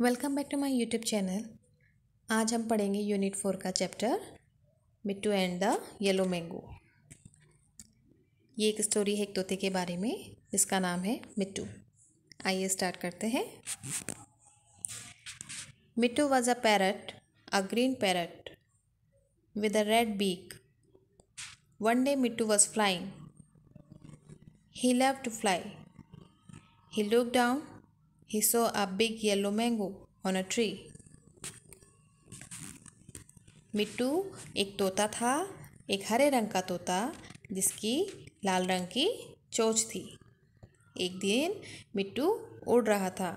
Welcome back to my YouTube channel आज हम पढ़ेंगे यूनिट फोर का chapter Mittu and the yellow mango ये एक स्टोरी है एक तोते के बारे में जिसका नाम है मिट्टू आइए स्टार्ट करते हैं Mittu was a parrot a green parrot with a red beak one day Mittu was flying he love to fly he look down he saw a big yellow mango on a tree. Mittu एक तोता था एक हरे रंग का तोता जिसकी लाल रंग की चोच थी एक दिन मिट्टू उड़ रहा था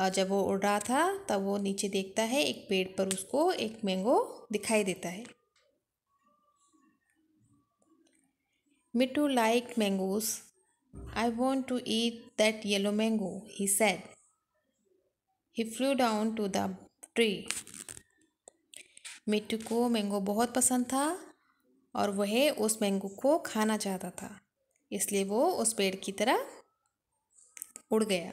और जब वो उड़ रहा था तब वो नीचे देखता है एक पेड़ पर उसको एक मैंगो दिखाई देता है Mittu like mangoes I want to eat that yellow mango, he said. He flew down to the tree. Mittu को मैंगो बहुत पसंद था और वह उस मैंगो को खाना चाहता था इसलिए वो उस पेड़ की तरह उड़ गया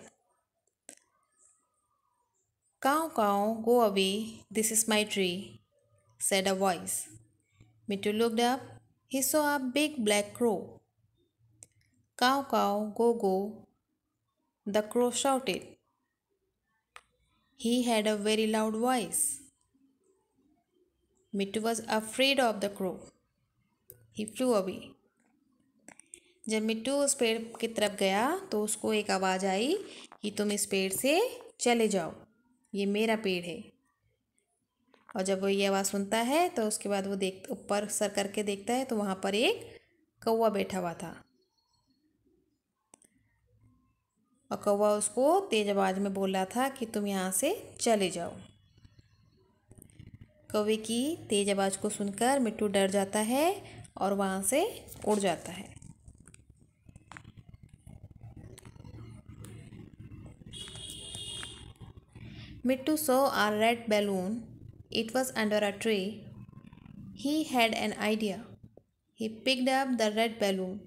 caw caw go away this is my tree said a voice Mittu looked up he saw a big black crow caw go go the crow shouted he had a very loud voice Mittu was afraid of the crow he flew away जब मिट्टू उस पेड़ की तरफ गया तो उसको एक आवाज़ आई कि तुम इस पेड़ से चले जाओ ये मेरा पेड़ है और जब वो ये आवाज़ सुनता है तो उसके बाद वो देख ऊपर सर करके देखता है तो वहाँ पर एक कौवा बैठा हुआ था और कौवा उसको तेज आवाज में बोला था कि तुम यहाँ से चले जाओ कौवे की तेज आवाज को सुनकर मिट्टू डर जाता है और वहाँ से उड़ जाता है Mittu saw a red balloon it was under a tree he had an idea he picked up the red balloon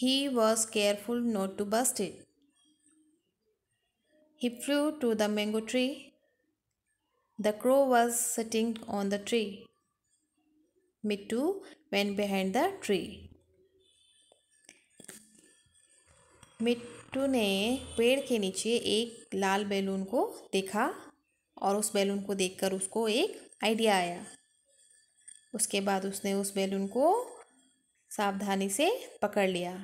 He was careful not to burst it. He flew to the mango tree. The crow was sitting on the tree. me too went behind the tree. Mittu ने पेड़ के नीचे एक लाल balloon को देखा और उस balloon को देखकर उसको एक आइडिया आया उसके बाद उसने उस बैलून को सावधानी से पकड़ लिया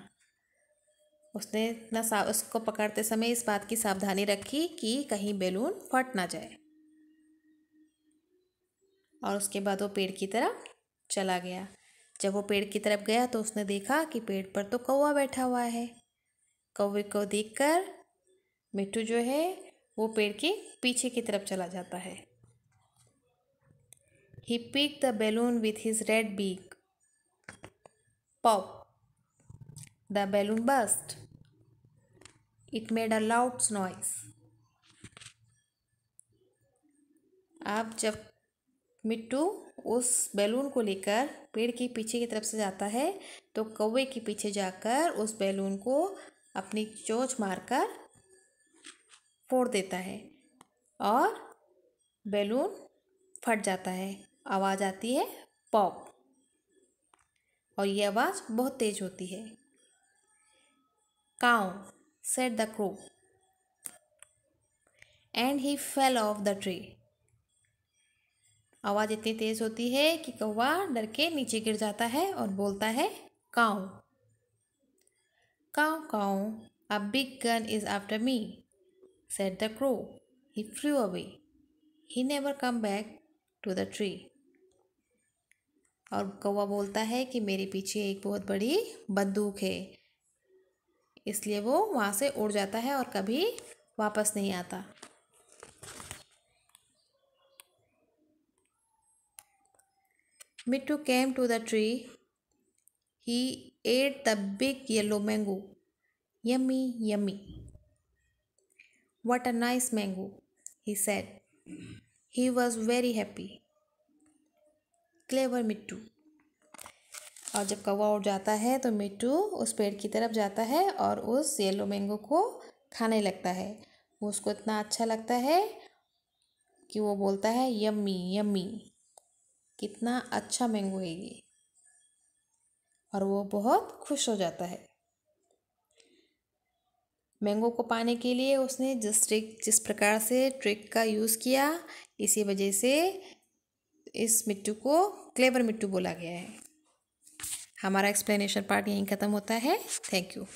उसने न सा उसको पकड़ते समय इस बात की सावधानी रखी कि कहीं बैलून फट ना जाए और उसके बाद वो पेड़ की तरफ चला गया जब वो पेड़ की तरफ गया तो उसने देखा कि पेड़ पर तो कौवा बैठा हुआ है कौवे को देखकर मिट्टू जो है वो पेड़ के पीछे की तरफ चला जाता है he pick the balloon with his red beak Pop! The balloon burst. It made a loud noise. अब जब मिट्टू उस बैलून को लेकर पेड़ के पीछे की तरफ से जाता है तो कौवे के पीछे जाकर उस बैलून को अपनी चोच मारकर फोड़ देता है और बैलून फट जाता है आवाज़ आती है पॉप और ये आवाज़ बहुत तेज होती है caw said the crow and he fell off the tree आवाज़ इतनी तेज़ होती है कि कौवा डर के नीचे गिर जाता है और बोलता है caw caw caw a big gun is after me said the crow he flew away he never come back to the tree और कौवा बोलता है कि मेरे पीछे एक बहुत बड़ी बंदूक है इसलिए वो वहाँ से उड़ जाता है और कभी वापस नहीं आता Mittu came to the tree he ate the big yellow mango yummy yummy what a nice mango he said he was very happy clever Mittu और जब कौवा उड़ जाता है तो मिट्टू उस पेड़ की तरफ जाता है और उस येलो मैंगो को खाने लगता है वो उसको इतना अच्छा लगता है कि वो बोलता है यम्मी यम्मी कितना अच्छा मैंगो है ये और वो बहुत खुश हो जाता है मैंगो को पाने के लिए उसने जिस ट्रिक जिस प्रकार से ट्रिक का यूज़ किया इसी वजह से इस मिट्टू को क्लेवर मिट्टू बोला गया है हमारा एक्सप्लेनेशन पार्ट यहीं ख़त्म होता है थैंक यू